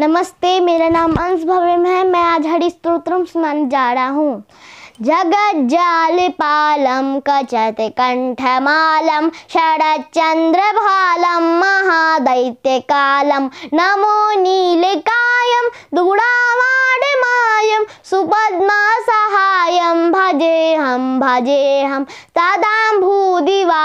नमस्ते मेरा नाम अंश भवरम है मैं आज हरि स्त्रोत्रम सुनाने जा रहा हूँ जगत जाल पालम कचत शरद चंद्र भालम महादैत्य कालम नमो कायम दुगुणावाड मायम सुपद्मा सहायम भजे हम भजे हम तदा भूदिवा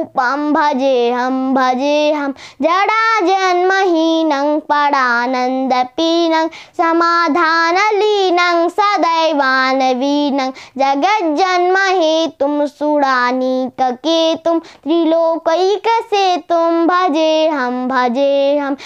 रूप हम भजे हम भजे हम जड़ा जन्महीनं तुम सुड़ानी कके तुम त्रिलोक से तुम भजे हम भजे हम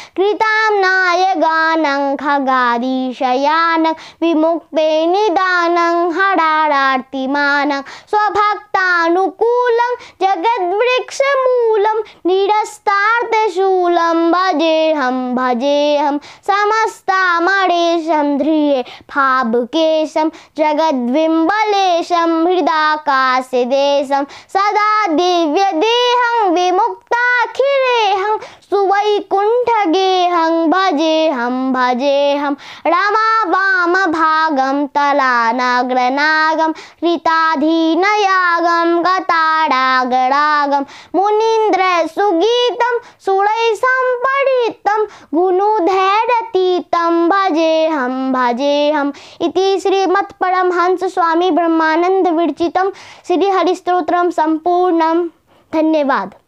गानंग खगारी शयानंग विमुक्ते निदानं हरारार्तिमानं स्वभक्तानुकूलं जगद्वृक्ष भजे मोक्षमूलं निरस्तार्थशूलं भजेऽहं भजेऽहं समस्तामरेशं ध्रिये फाबुकेशं जगद्बिम्बलेशं देशम सदा दिव्य देहं विमुक्ताखिरेऽहं सुवैकुंठ भजे हम भजे हम रामा वाम भागम तलानाग्रनागम ऋताधीनयागम गताडागडागम मुनीन्द्र सुगीतम सुरै सम्पणितं गुणुधैरतीतं भजे हम भजे हम इति हंस स्वामी विरचित श्री हरिस्त्रोत्रम संपूर्णम धन्यवाद